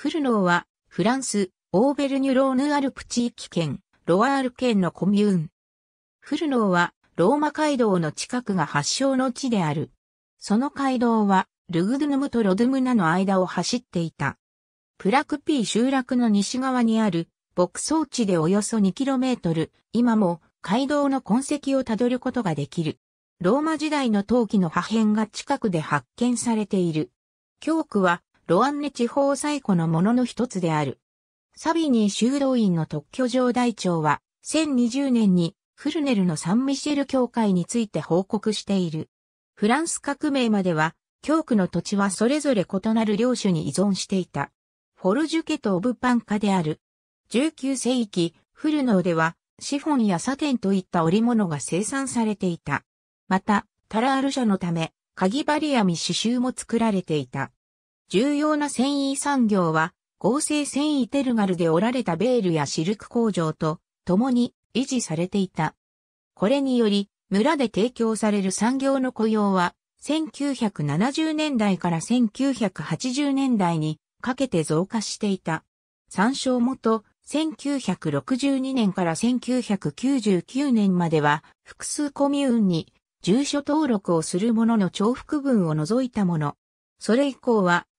フルノーは、フランス、オーベルニュローヌアルプ地域圏、ロワール県のコミューン。フルノーは、ローマ街道の近くが発祥の地である。その街道は、ルグドゥヌムとロドゥムナの間を走っていた。プラクピー集落の西側にある、牧草地でおよそ 2km、今も街道の痕跡をたどることができる。ローマ時代の陶器の破片が近くで発見されている。教区はロアンネ地方最古のものの一つである。サビニー修道院の特許上。台帳は、1020年にフルネルのサンミシェル教会について報告している。フランス革命までは、教区の土地はそれぞれ異なる領主に依存していた。フォルジュケとオブパンカである。19世紀、フルノーでは、シフォンやサテンといった織物が生産されていた。また、タラール社のため、カギバリアミ刺繍も作られていた。重要な繊維産業は、合成繊維テルガルで織られたベールやシルク工場と共に維持されていた。これにより、村で提供される産業の雇用は、1970年代から1980年代にかけて増加していた。参照元、1962年から1999年までは、複数コミューンに住所登録をするものの重複分を除いたもの。それ以降は、